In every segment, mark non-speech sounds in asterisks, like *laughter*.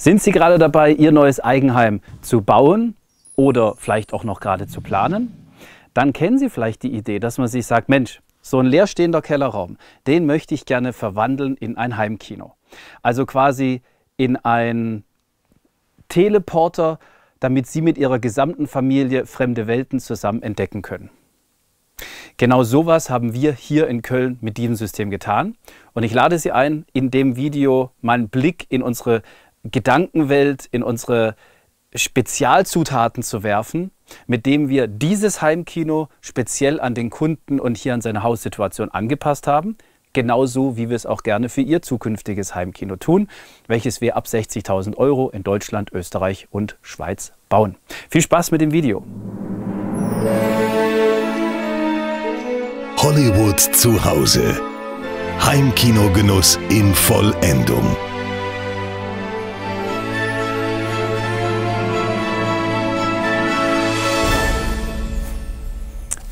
Sind Sie gerade dabei, Ihr neues Eigenheim zu bauen oder vielleicht auch noch gerade zu planen? Dann kennen Sie vielleicht die Idee, dass man sich sagt, Mensch, so ein leerstehender Kellerraum, den möchte ich gerne verwandeln in ein Heimkino. Also quasi in ein Teleporter, damit Sie mit Ihrer gesamten Familie fremde Welten zusammen entdecken können. Genau sowas haben wir hier in Köln mit diesem System getan. Und ich lade Sie ein, in dem Video meinen Blick in unsere Gedankenwelt, in unsere Spezialzutaten zu werfen, mit dem wir dieses Heimkino speziell an den Kunden und hier an seine Haussituation angepasst haben. Genauso wie wir es auch gerne für Ihr zukünftiges Heimkino tun, welches wir ab 60.000 Euro in Deutschland, Österreich und Schweiz bauen. Viel Spaß mit dem Video. Hollywood zu Hause. Heimkinogenuss in Vollendung.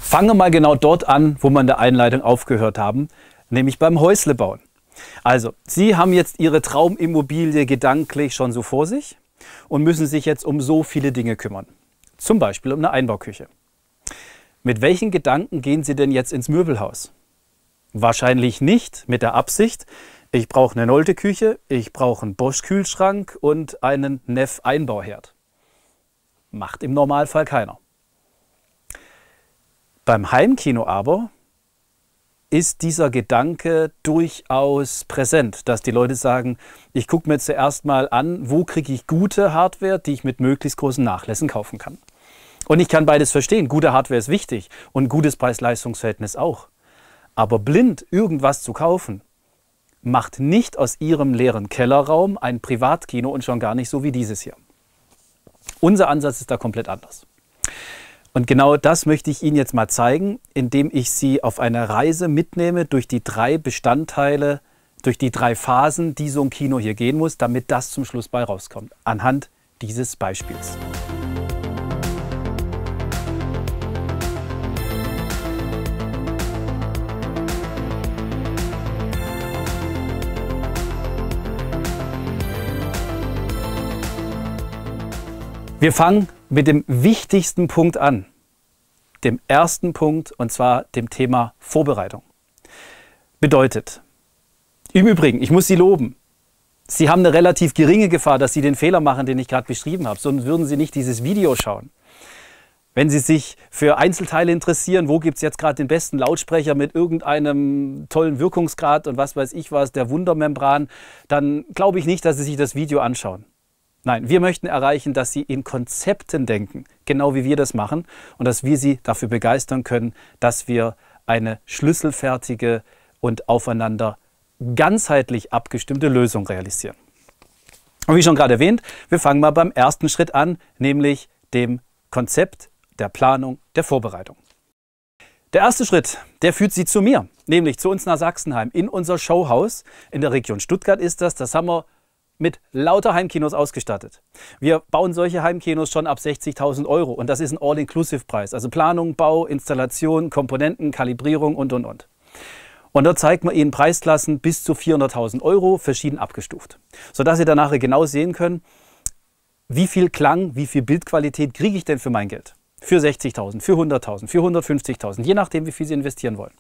Fange mal genau dort an, wo wir in der Einleitung aufgehört haben, nämlich beim Häusle bauen. Also, Sie haben jetzt Ihre Traumimmobilie gedanklich schon so vor sich und müssen sich jetzt um so viele Dinge kümmern. Zum Beispiel um eine Einbauküche. Mit welchen Gedanken gehen Sie denn jetzt ins Möbelhaus? Wahrscheinlich nicht mit der Absicht, ich brauche eine Nolte-Küche, ich brauche einen Bosch-Kühlschrank und einen Neff-Einbauherd. Macht im Normalfall keiner. Beim Heimkino aber ist dieser Gedanke durchaus präsent, dass die Leute sagen, ich gucke mir zuerst mal an, wo kriege ich gute Hardware, die ich mit möglichst großen Nachlässen kaufen kann. Und ich kann beides verstehen. Gute Hardware ist wichtig und gutes Preis-Leistungs-Verhältnis auch. Aber blind irgendwas zu kaufen, macht nicht aus ihrem leeren Kellerraum ein Privatkino und schon gar nicht so wie dieses hier. Unser Ansatz ist da komplett anders. Und genau das möchte ich Ihnen jetzt mal zeigen, indem ich Sie auf einer Reise mitnehme durch die drei Bestandteile, durch die drei Phasen, die so ein Kino hier gehen muss, damit das zum Schluss bei rauskommt. Anhand dieses Beispiels. Wir fangen mit dem wichtigsten Punkt an, dem ersten Punkt, und zwar dem Thema Vorbereitung. Bedeutet, im Übrigen, ich muss Sie loben. Sie haben eine relativ geringe Gefahr, dass Sie den Fehler machen, den ich gerade beschrieben habe, sonst würden Sie nicht dieses Video schauen. Wenn Sie sich für Einzelteile interessieren, wo gibt es jetzt gerade den besten Lautsprecher mit irgendeinem tollen Wirkungsgrad und was weiß ich was, der Wundermembran, dann glaube ich nicht, dass Sie sich das Video anschauen. Nein, wir möchten erreichen, dass sie in Konzepten denken, genau wie wir das machen, und dass wir sie dafür begeistern können, dass wir eine schlüsselfertige und aufeinander ganzheitlich abgestimmte Lösung realisieren. Und wie schon gerade erwähnt, wir fangen mal beim ersten Schritt an, nämlich dem Konzept, der Planung, der Vorbereitung. Der erste Schritt, der führt Sie zu mir, nämlich zu uns nach Sachsenheim, in unser Showhaus. In der Region Stuttgart ist das, das haben wir mit lauter Heimkinos ausgestattet. Wir bauen solche Heimkinos schon ab 60.000 Euro und das ist ein All-Inclusive-Preis. Also Planung, Bau, Installation, Komponenten, Kalibrierung und, und, und. Und dort zeigt man Ihnen Preisklassen bis zu 400.000 Euro, verschieden abgestuft. Sodass Sie danach genau sehen können, wie viel Klang, wie viel Bildqualität kriege ich denn für mein Geld? Für 60.000, für 100.000, für 150.000, je nachdem, wie viel Sie investieren wollen.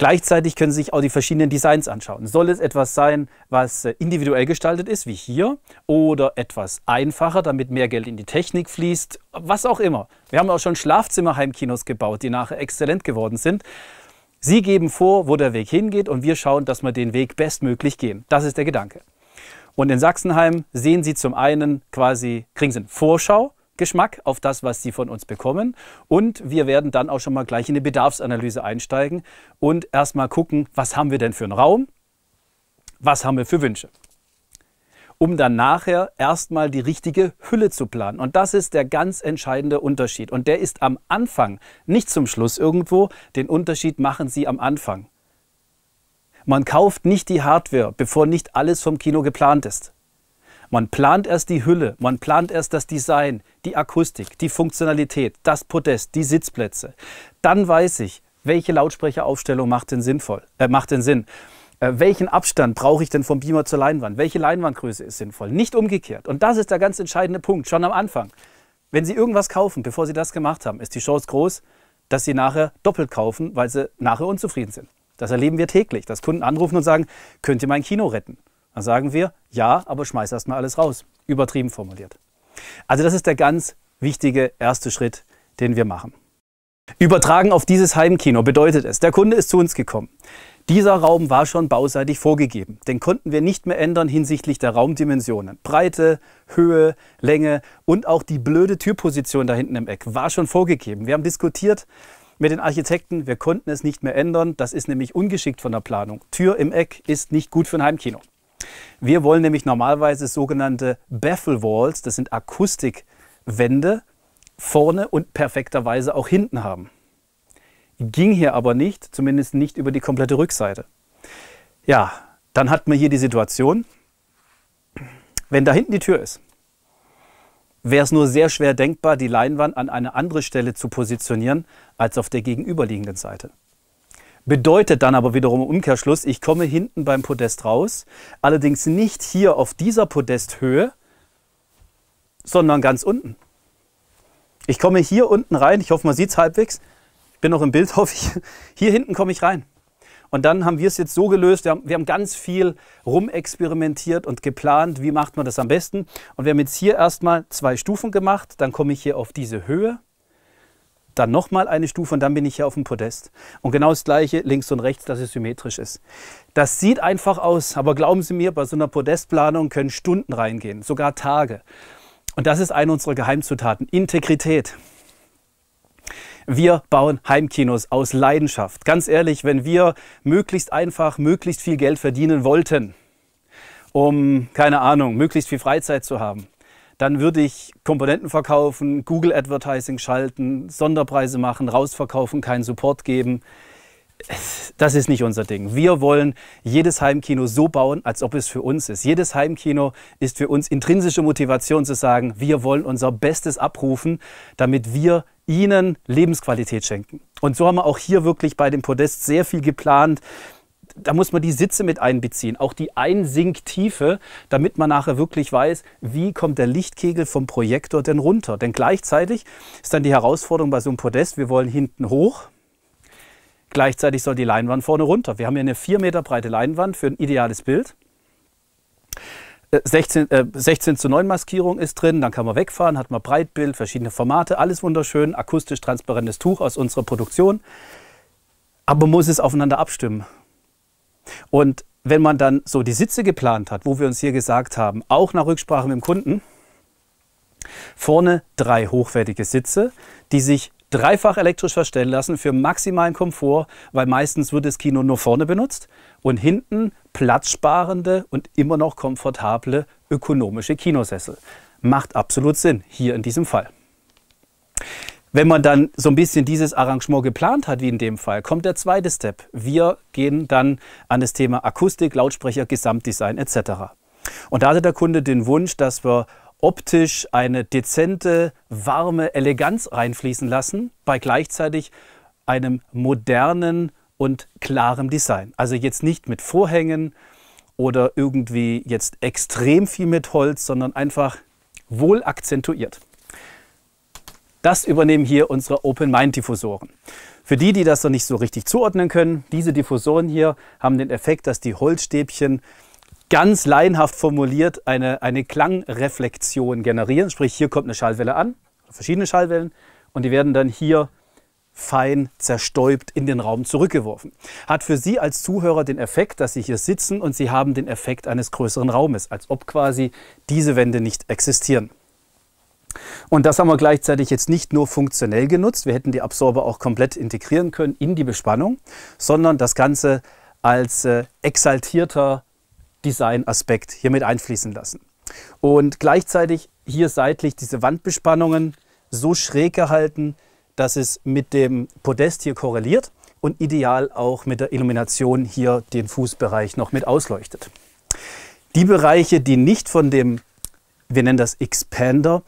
Gleichzeitig können Sie sich auch die verschiedenen Designs anschauen. Soll es etwas sein, was äh, individuell gestaltet ist, wie hier, oder etwas einfacher, damit mehr Geld in die Technik fließt, was auch immer. Wir haben auch schon Schlafzimmerheimkinos gebaut, die nachher exzellent geworden sind. Sie geben vor, wo der Weg hingeht und wir schauen, dass wir den Weg bestmöglich gehen. Das ist der Gedanke. Und in Sachsenheim sehen Sie zum einen quasi, kriegen Sie eine Vorschau Geschmack auf das, was Sie von uns bekommen. Und wir werden dann auch schon mal gleich in eine Bedarfsanalyse einsteigen und erst mal gucken, was haben wir denn für einen Raum, was haben wir für Wünsche um dann nachher erstmal die richtige Hülle zu planen. Und das ist der ganz entscheidende Unterschied. Und der ist am Anfang, nicht zum Schluss irgendwo. Den Unterschied machen Sie am Anfang. Man kauft nicht die Hardware, bevor nicht alles vom Kino geplant ist. Man plant erst die Hülle, man plant erst das Design, die Akustik, die Funktionalität, das Podest, die Sitzplätze. Dann weiß ich, welche Lautsprecheraufstellung macht denn, sinnvoll, äh, macht denn Sinn. Äh, welchen Abstand brauche ich denn vom Beamer zur Leinwand? Welche Leinwandgröße ist sinnvoll? Nicht umgekehrt. Und das ist der ganz entscheidende Punkt, schon am Anfang. Wenn Sie irgendwas kaufen, bevor Sie das gemacht haben, ist die Chance groß, dass Sie nachher doppelt kaufen, weil Sie nachher unzufrieden sind. Das erleben wir täglich, dass Kunden anrufen und sagen, könnt ihr mein Kino retten? Dann sagen wir, ja, aber schmeiß erstmal alles raus. Übertrieben formuliert. Also das ist der ganz wichtige erste Schritt, den wir machen. Übertragen auf dieses Heimkino bedeutet es, der Kunde ist zu uns gekommen. Dieser Raum war schon bauseitig vorgegeben. Den konnten wir nicht mehr ändern hinsichtlich der Raumdimensionen. Breite, Höhe, Länge und auch die blöde Türposition da hinten im Eck war schon vorgegeben. Wir haben diskutiert mit den Architekten, wir konnten es nicht mehr ändern. Das ist nämlich ungeschickt von der Planung. Tür im Eck ist nicht gut für ein Heimkino. Wir wollen nämlich normalerweise sogenannte Baffle Walls, das sind Akustikwände, vorne und perfekterweise auch hinten haben. Ging hier aber nicht, zumindest nicht über die komplette Rückseite. Ja, dann hat man hier die Situation, wenn da hinten die Tür ist, wäre es nur sehr schwer denkbar, die Leinwand an eine andere Stelle zu positionieren als auf der gegenüberliegenden Seite. Bedeutet dann aber wiederum im Umkehrschluss, ich komme hinten beim Podest raus, allerdings nicht hier auf dieser Podesthöhe, sondern ganz unten. Ich komme hier unten rein, ich hoffe, man sieht es halbwegs. Ich bin noch im Bild, *laughs* hoffe ich. Hier hinten komme ich rein. Und dann haben wir es jetzt so gelöst, wir haben, wir haben ganz viel rumexperimentiert und geplant, wie macht man das am besten. Und wir haben jetzt hier erstmal zwei Stufen gemacht, dann komme ich hier auf diese Höhe dann nochmal eine Stufe und dann bin ich hier auf dem Podest. Und genau das gleiche links und rechts, dass es symmetrisch ist. Das sieht einfach aus, aber glauben Sie mir, bei so einer Podestplanung können Stunden reingehen, sogar Tage. Und das ist eine unserer Geheimzutaten, Integrität. Wir bauen Heimkinos aus Leidenschaft. Ganz ehrlich, wenn wir möglichst einfach, möglichst viel Geld verdienen wollten, um, keine Ahnung, möglichst viel Freizeit zu haben, dann würde ich Komponenten verkaufen, Google Advertising schalten, Sonderpreise machen, rausverkaufen, keinen Support geben. Das ist nicht unser Ding. Wir wollen jedes Heimkino so bauen, als ob es für uns ist. Jedes Heimkino ist für uns intrinsische Motivation zu sagen, wir wollen unser Bestes abrufen, damit wir ihnen Lebensqualität schenken. Und so haben wir auch hier wirklich bei dem Podest sehr viel geplant da muss man die Sitze mit einbeziehen, auch die Einsinktiefe, damit man nachher wirklich weiß, wie kommt der Lichtkegel vom Projektor denn runter. Denn gleichzeitig ist dann die Herausforderung bei so einem Podest, wir wollen hinten hoch, gleichzeitig soll die Leinwand vorne runter. Wir haben hier eine 4 Meter breite Leinwand für ein ideales Bild. 16, äh, 16 äh, zu 9 Maskierung ist drin, dann kann man wegfahren, hat man Breitbild, verschiedene Formate, alles wunderschön, akustisch transparentes Tuch aus unserer Produktion. Aber man muss es aufeinander abstimmen. Und wenn man dann so die Sitze geplant hat, wo wir uns hier gesagt haben, auch nach Rücksprache mit dem Kunden, vorne drei hochwertige Sitze, die sich dreifach elektrisch verstellen lassen für maximalen Komfort, weil meistens wird das Kino nur vorne benutzt und hinten platzsparende und immer noch komfortable ökonomische Kinosessel. Macht absolut Sinn, hier in diesem Fall. Wenn man dann so ein bisschen dieses Arrangement geplant hat, wie in dem Fall, kommt der zweite Step. Wir gehen dann an das Thema Akustik, Lautsprecher, Gesamtdesign etc. Und da hatte der Kunde den Wunsch, dass wir optisch eine dezente, warme Eleganz reinfließen lassen, bei gleichzeitig einem modernen und klarem Design. Also jetzt nicht mit Vorhängen oder irgendwie jetzt extrem viel mit Holz, sondern einfach wohl akzentuiert. Das übernehmen hier unsere Open Mind Diffusoren. Für die, die das noch nicht so richtig zuordnen können, diese Diffusoren hier haben den Effekt, dass die Holzstäbchen ganz laienhaft formuliert eine, eine Klangreflexion generieren. Sprich, hier kommt eine Schallwelle an, verschiedene Schallwellen, und die werden dann hier fein zerstäubt in den Raum zurückgeworfen. Hat für Sie als Zuhörer den Effekt, dass Sie hier sitzen und Sie haben den Effekt eines größeren Raumes, als ob quasi diese Wände nicht existieren. Und das haben wir gleichzeitig jetzt nicht nur funktionell genutzt, wir hätten die Absorber auch komplett integrieren können in die Bespannung, sondern das Ganze als äh, exaltierter Designaspekt hier mit einfließen lassen. Und gleichzeitig hier seitlich diese Wandbespannungen so schräg gehalten, dass es mit dem Podest hier korreliert und ideal auch mit der Illumination hier den Fußbereich noch mit ausleuchtet. Die Bereiche, die nicht von dem, wir nennen das Expander,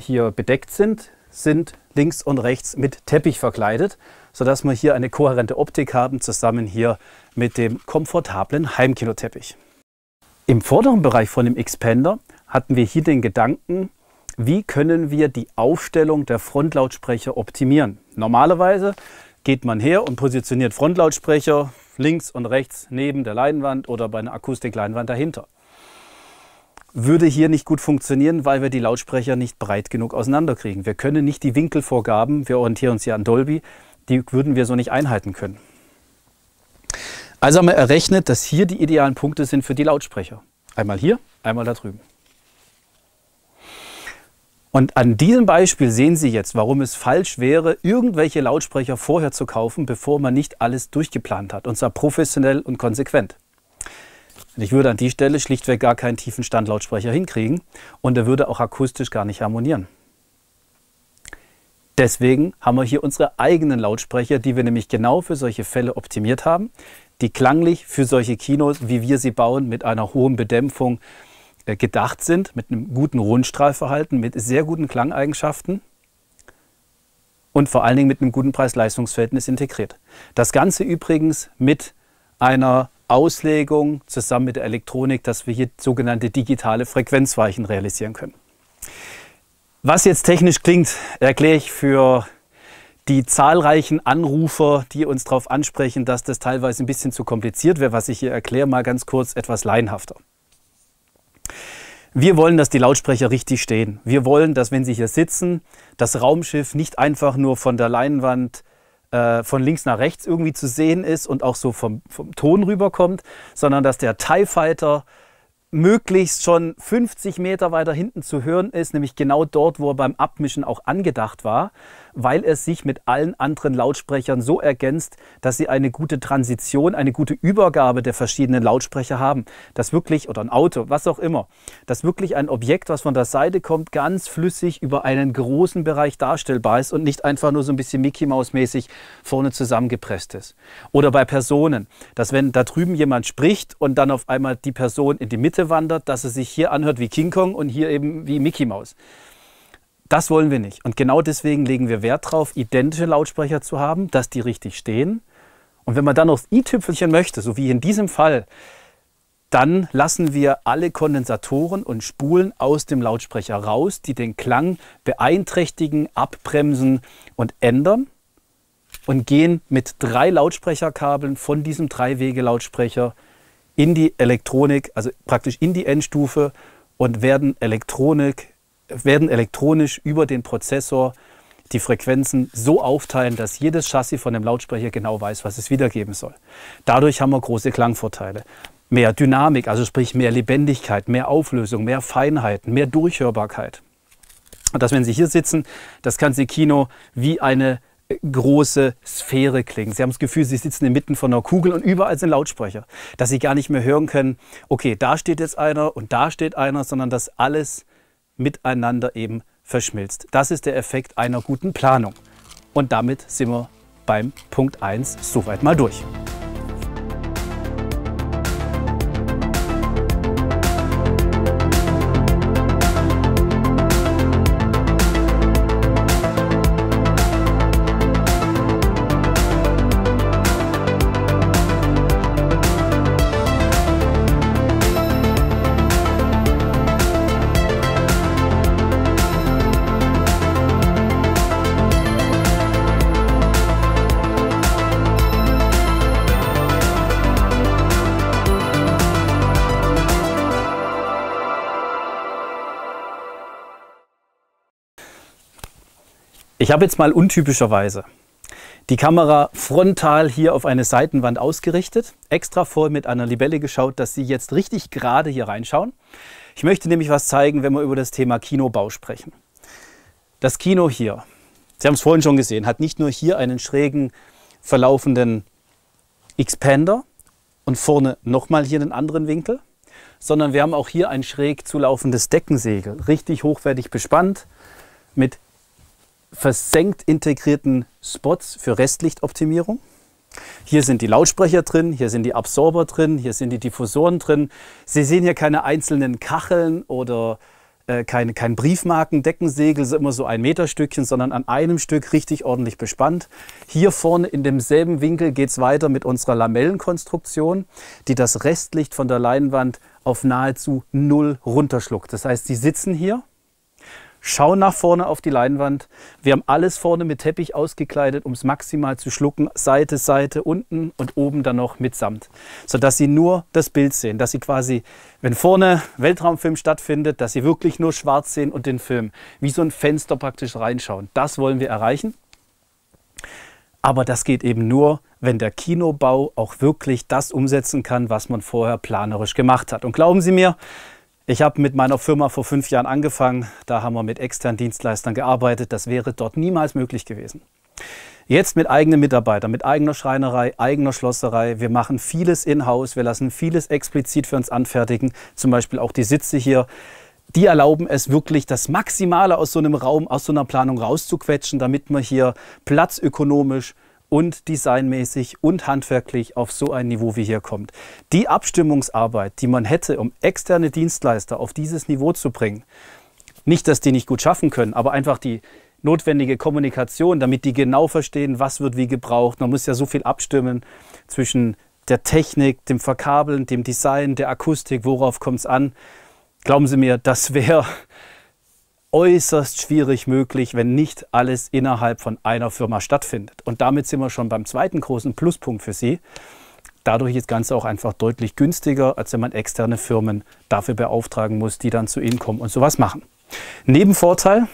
hier bedeckt sind, sind links und rechts mit Teppich verkleidet, sodass wir hier eine kohärente Optik haben, zusammen hier mit dem komfortablen Heimkinoteppich. Im vorderen Bereich von dem Expander hatten wir hier den Gedanken, wie können wir die Aufstellung der Frontlautsprecher optimieren. Normalerweise geht man her und positioniert Frontlautsprecher links und rechts neben der Leinwand oder bei einer Akustikleinwand dahinter würde hier nicht gut funktionieren, weil wir die Lautsprecher nicht breit genug auseinanderkriegen. Wir können nicht die Winkelvorgaben, wir orientieren uns hier an Dolby, die würden wir so nicht einhalten können. Also haben wir errechnet, dass hier die idealen Punkte sind für die Lautsprecher. Einmal hier, einmal da drüben. Und an diesem Beispiel sehen Sie jetzt, warum es falsch wäre, irgendwelche Lautsprecher vorher zu kaufen, bevor man nicht alles durchgeplant hat, und zwar professionell und konsequent ich würde an die Stelle schlichtweg gar keinen tiefen Standlautsprecher hinkriegen und er würde auch akustisch gar nicht harmonieren. Deswegen haben wir hier unsere eigenen Lautsprecher, die wir nämlich genau für solche Fälle optimiert haben, die klanglich für solche Kinos, wie wir sie bauen, mit einer hohen Bedämpfung äh, gedacht sind, mit einem guten Rundstrahlverhalten, mit sehr guten Klangeigenschaften und vor allen Dingen mit einem guten Preis-Leistungs-Verhältnis integriert. Das Ganze übrigens mit einer Auslegung zusammen mit der Elektronik, dass wir hier sogenannte digitale Frequenzweichen realisieren können. Was jetzt technisch klingt, erkläre ich für die zahlreichen Anrufer, die uns darauf ansprechen, dass das teilweise ein bisschen zu kompliziert wäre, was ich hier erkläre, mal ganz kurz etwas laienhafter. Wir wollen, dass die Lautsprecher richtig stehen. Wir wollen, dass wenn Sie hier sitzen, das Raumschiff nicht einfach nur von der Leinwand äh, von links nach rechts irgendwie zu sehen ist und auch so vom, vom Ton rüberkommt, sondern dass der TIE Fighter möglichst schon 50 Meter weiter hinten zu hören ist, nämlich genau dort, wo er beim Abmischen auch angedacht war weil es sich mit allen anderen Lautsprechern so ergänzt, dass sie eine gute Transition, eine gute Übergabe der verschiedenen Lautsprecher haben. Dass wirklich, oder ein Auto, was auch immer, dass wirklich ein Objekt, was von der Seite kommt, ganz flüssig über einen großen Bereich darstellbar ist und nicht einfach nur so ein bisschen Mickey Mouse mäßig vorne zusammengepresst ist. Oder bei Personen, dass wenn da drüben jemand spricht und dann auf einmal die Person in die Mitte wandert, dass es sich hier anhört wie King Kong und hier eben wie Mickey Mouse. Das wollen wir nicht. Und genau deswegen legen wir Wert darauf, identische Lautsprecher zu haben, dass die richtig stehen. Und wenn man dann noch das i-Tüpfelchen möchte, so wie in diesem Fall, dann lassen wir alle Kondensatoren und Spulen aus dem Lautsprecher raus, die den Klang beeinträchtigen, abbremsen und ändern und gehen mit drei Lautsprecherkabeln von diesem Dreiwege-Lautsprecher in die Elektronik, also praktisch in die Endstufe und werden Elektronik, werden elektronisch über den Prozessor die Frequenzen so aufteilen, dass jedes Chassis von dem Lautsprecher genau weiß, was es wiedergeben soll. Dadurch haben wir große Klangvorteile. Mehr Dynamik, also sprich mehr Lebendigkeit, mehr Auflösung, mehr Feinheiten, mehr Durchhörbarkeit. Und dass, wenn Sie hier sitzen, das ganze Kino wie eine äh, große Sphäre klingen. Sie haben das Gefühl, Sie sitzen inmitten von einer Kugel und überall sind Lautsprecher, dass Sie gar nicht mehr hören können, okay, da steht jetzt einer und da steht einer, sondern dass alles miteinander eben verschmilzt. Das ist der Effekt einer guten Planung. Und damit sind wir beim Punkt 1 soweit mal durch. Ich habe jetzt mal untypischerweise die Kamera frontal hier auf eine Seitenwand ausgerichtet, extra voll mit einer Libelle geschaut, dass Sie jetzt richtig gerade hier reinschauen. Ich möchte nämlich was zeigen, wenn wir über das Thema Kinobau sprechen. Das Kino hier, Sie haben es vorhin schon gesehen, hat nicht nur hier einen schrägen verlaufenden Expander und vorne nochmal hier einen anderen Winkel, sondern wir haben auch hier ein schräg zulaufendes Deckensegel, richtig hochwertig bespannt mit versenkt integrierten Spots für Restlichtoptimierung. Hier sind die Lautsprecher drin, hier sind die Absorber drin, hier sind die Diffusoren drin. Sie sehen hier keine einzelnen Kacheln oder äh, kein, kein Briefmarkendeckensegel, so immer so ein Meterstückchen, sondern an einem Stück richtig ordentlich bespannt. Hier vorne in demselben Winkel geht es weiter mit unserer Lamellenkonstruktion, die das Restlicht von der Leinwand auf nahezu null runterschluckt. Das heißt, Sie sitzen hier schauen nach vorne auf die Leinwand. Wir haben alles vorne mit Teppich ausgekleidet, um es maximal zu schlucken. Seite, Seite, unten und oben dann noch mitsamt. Sodass Sie nur das Bild sehen. Dass Sie quasi, wenn vorne Weltraumfilm stattfindet, dass Sie wirklich nur schwarz sehen und den Film. Wie so ein Fenster praktisch reinschauen. Das wollen wir erreichen. Aber das geht eben nur, wenn der Kinobau auch wirklich das umsetzen kann, was man vorher planerisch gemacht hat. Und glauben Sie mir, ich habe mit meiner Firma vor fünf Jahren angefangen. Da haben wir mit externen Dienstleistern gearbeitet. Das wäre dort niemals möglich gewesen. Jetzt mit eigenen Mitarbeitern, mit eigener Schreinerei, eigener Schlosserei. Wir machen vieles in-house. Wir lassen vieles explizit für uns anfertigen. Zum Beispiel auch die Sitze hier die erlauben es wirklich, das Maximale aus so einem Raum, aus so einer Planung rauszuquetschen, damit man hier platzökonomisch und designmäßig und handwerklich auf so ein Niveau wie hier kommt. Die Abstimmungsarbeit, die man hätte, um externe Dienstleister auf dieses Niveau zu bringen, nicht, dass die nicht gut schaffen können, aber einfach die notwendige Kommunikation, damit die genau verstehen, was wird wie gebraucht. Man muss ja so viel abstimmen zwischen der Technik, dem Verkabeln, dem Design, der Akustik, worauf kommt es an. Glauben Sie mir, das *laughs* wäre äußerst schwierig möglich, wenn nicht alles innerhalb von einer Firma stattfindet. Und damit sind wir schon beim zweiten großen Pluspunkt für Sie. Dadurch ist das Ganze auch einfach deutlich günstiger, als wenn man externe Firmen dafür beauftragen muss, die dann zu Ihnen kommen und sowas machen. Nebenvorteil,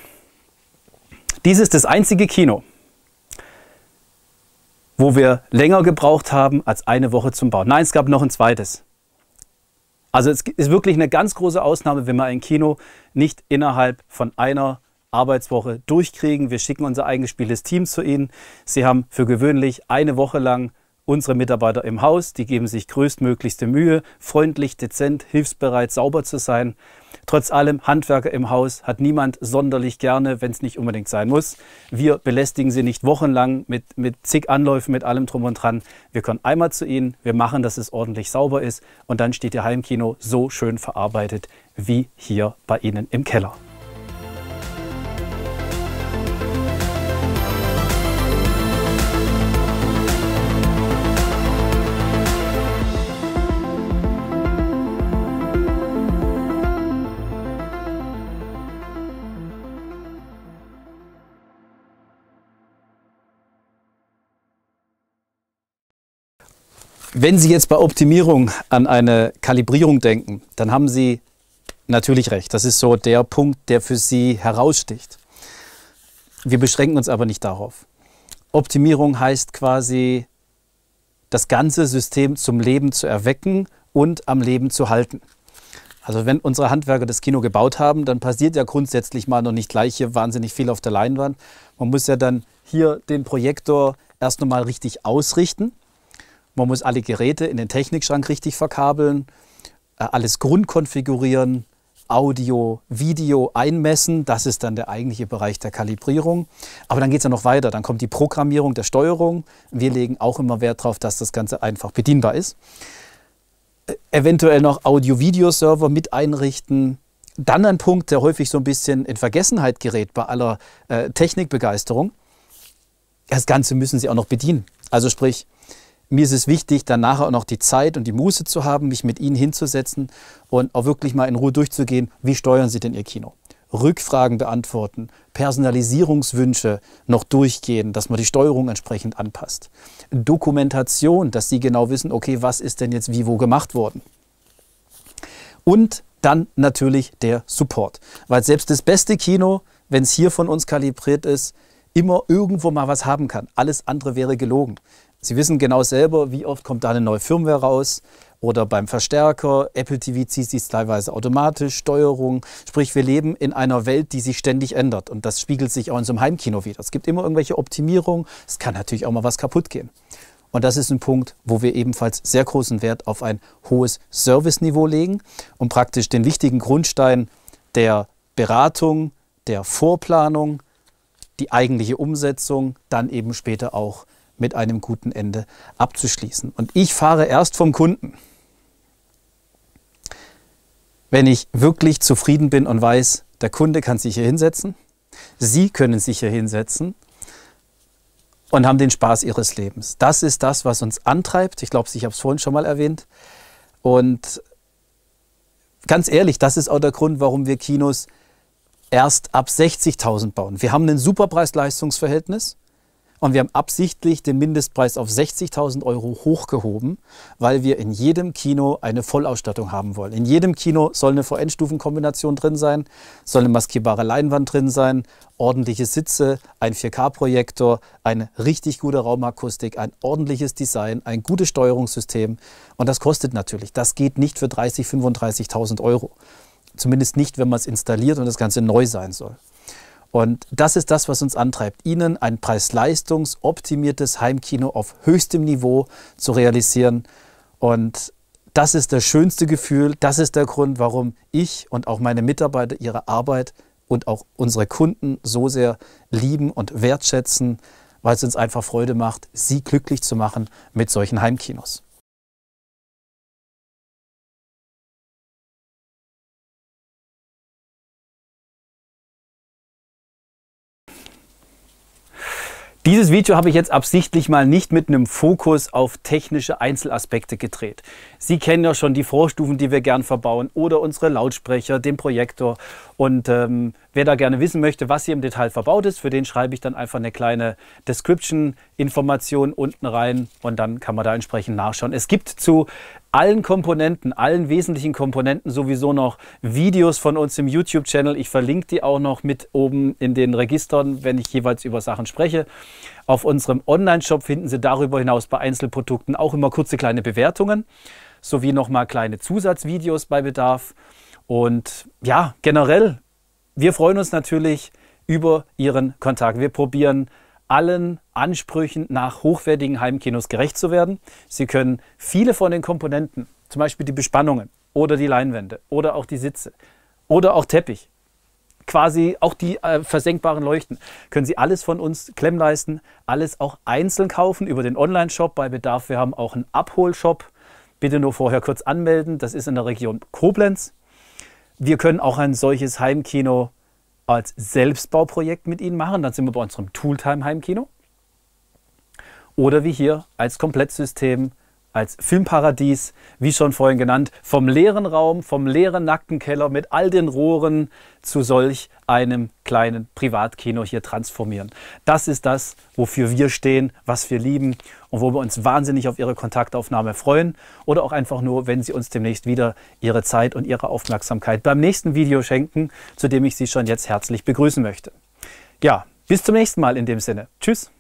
dies ist das einzige Kino, wo wir länger gebraucht haben als eine Woche zum Bau. Nein, es gab noch ein zweites. Also es ist wirklich eine ganz große Ausnahme, wenn wir ein Kino nicht innerhalb von einer Arbeitswoche durchkriegen. Wir schicken unser eingespieltes Team zu Ihnen. Sie haben für gewöhnlich eine Woche lang Unsere Mitarbeiter im Haus, die geben sich größtmöglichste Mühe, freundlich, dezent, hilfsbereit, sauber zu sein. Trotz allem, Handwerker im Haus hat niemand sonderlich gerne, wenn es nicht unbedingt sein muss. Wir belästigen sie nicht wochenlang mit, mit zig Anläufen, mit allem drum und dran. Wir können einmal zu ihnen, wir machen, dass es ordentlich sauber ist und dann steht ihr Heimkino so schön verarbeitet wie hier bei Ihnen im Keller. Wenn Sie jetzt bei Optimierung an eine Kalibrierung denken, dann haben Sie natürlich recht. Das ist so der Punkt, der für Sie heraussticht. Wir beschränken uns aber nicht darauf. Optimierung heißt quasi, das ganze System zum Leben zu erwecken und am Leben zu halten. Also wenn unsere Handwerker das Kino gebaut haben, dann passiert ja grundsätzlich mal noch nicht gleich hier wahnsinnig viel auf der Leinwand. Man muss ja dann hier den Projektor erst nochmal richtig ausrichten. Man muss alle Geräte in den Technikschrank richtig verkabeln, äh, alles grundkonfigurieren, Audio, Video einmessen. Das ist dann der eigentliche Bereich der Kalibrierung. Aber dann geht es ja noch weiter. Dann kommt die Programmierung der Steuerung. Wir legen auch immer Wert darauf, dass das Ganze einfach bedienbar ist. Äh, eventuell noch Audio-Video-Server mit einrichten. Dann ein Punkt, der häufig so ein bisschen in Vergessenheit gerät bei aller äh, Technikbegeisterung. Das Ganze müssen Sie auch noch bedienen. Also sprich, mir ist es wichtig, dann nachher auch noch die Zeit und die Muße zu haben, mich mit Ihnen hinzusetzen und auch wirklich mal in Ruhe durchzugehen, wie steuern Sie denn Ihr Kino? Rückfragen beantworten, Personalisierungswünsche noch durchgehen, dass man die Steuerung entsprechend anpasst. Dokumentation, dass Sie genau wissen, okay, was ist denn jetzt wie wo gemacht worden. Und dann natürlich der Support. Weil selbst das beste Kino, wenn es hier von uns kalibriert ist, immer irgendwo mal was haben kann. Alles andere wäre gelogen. Sie wissen genau selber, wie oft kommt da eine neue Firmware raus oder beim Verstärker. Apple TV zieht sich teilweise automatisch, Steuerung. Sprich, wir leben in einer Welt, die sich ständig ändert. Und das spiegelt sich auch in so einem Heimkino wieder. Es gibt immer irgendwelche Optimierungen. Es kann natürlich auch mal was kaputt gehen. Und das ist ein Punkt, wo wir ebenfalls sehr großen Wert auf ein hohes Serviceniveau legen und praktisch den wichtigen Grundstein der Beratung, der Vorplanung, die eigentliche Umsetzung, dann eben später auch mit einem guten Ende abzuschließen. Und ich fahre erst vom Kunden, wenn ich wirklich zufrieden bin und weiß, der Kunde kann sich hier hinsetzen, Sie können sich hier hinsetzen und haben den Spaß Ihres Lebens. Das ist das, was uns antreibt. Ich glaube, ich habe es vorhin schon mal erwähnt. Und ganz ehrlich, das ist auch der Grund, warum wir Kinos erst ab 60.000 bauen. Wir haben ein super Preis-Leistungs-Verhältnis. Und wir haben absichtlich den Mindestpreis auf 60.000 Euro hochgehoben, weil wir in jedem Kino eine Vollausstattung haben wollen. In jedem Kino soll eine VN-Stufenkombination drin sein, soll eine maskierbare Leinwand drin sein, ordentliche Sitze, ein 4K-Projektor, eine richtig gute Raumakustik, ein ordentliches Design, ein gutes Steuerungssystem. Und das kostet natürlich. Das geht nicht für 30.000, 35.000 Euro. Zumindest nicht, wenn man es installiert und das Ganze neu sein soll. Und das ist das, was uns antreibt, Ihnen ein preis-leistungs-optimiertes Heimkino auf höchstem Niveau zu realisieren. Und das ist das schönste Gefühl. Das ist der Grund, warum ich und auch meine Mitarbeiter ihre Arbeit und auch unsere Kunden so sehr lieben und wertschätzen, weil es uns einfach Freude macht, sie glücklich zu machen mit solchen Heimkinos. Dieses Video habe ich jetzt absichtlich mal nicht mit einem Fokus auf technische Einzelaspekte gedreht. Sie kennen ja schon die Vorstufen, die wir gern verbauen oder unsere Lautsprecher, den Projektor. Und ähm, wer da gerne wissen möchte, was hier im Detail verbaut ist, für den schreibe ich dann einfach eine kleine Description-Information unten rein und dann kann man da entsprechend nachschauen. Es gibt zu allen Komponenten, allen wesentlichen Komponenten sowieso noch Videos von uns im YouTube-Channel. Ich verlinke die auch noch mit oben in den Registern, wenn ich jeweils über Sachen spreche. Auf unserem Online-Shop finden Sie darüber hinaus bei Einzelprodukten auch immer kurze kleine Bewertungen sowie nochmal kleine Zusatzvideos bei Bedarf. Und ja, generell, wir freuen uns natürlich über Ihren Kontakt. Wir probieren allen Ansprüchen nach hochwertigen Heimkinos gerecht zu werden. Sie können viele von den Komponenten, zum Beispiel die Bespannungen oder die Leinwände oder auch die Sitze oder auch Teppich, quasi auch die äh, versenkbaren Leuchten, können Sie alles von uns klemmleisten, alles auch einzeln kaufen über den Online-Shop bei Bedarf. Wir haben auch einen Abholshop. Bitte nur vorher kurz anmelden. Das ist in der Region Koblenz. Wir können auch ein solches Heimkino als Selbstbauprojekt mit Ihnen machen. Dann sind wir bei unserem Tooltime Heimkino oder wie hier als Komplettsystem, als Filmparadies, wie schon vorhin genannt, vom leeren Raum, vom leeren nackten Keller mit all den Rohren zu solch einem kleinen Privatkino hier transformieren. Das ist das, wofür wir stehen, was wir lieben und wo wir uns wahnsinnig auf Ihre Kontaktaufnahme freuen oder auch einfach nur, wenn Sie uns demnächst wieder Ihre Zeit und Ihre Aufmerksamkeit beim nächsten Video schenken, zu dem ich Sie schon jetzt herzlich begrüßen möchte. Ja, bis zum nächsten Mal in dem Sinne. Tschüss.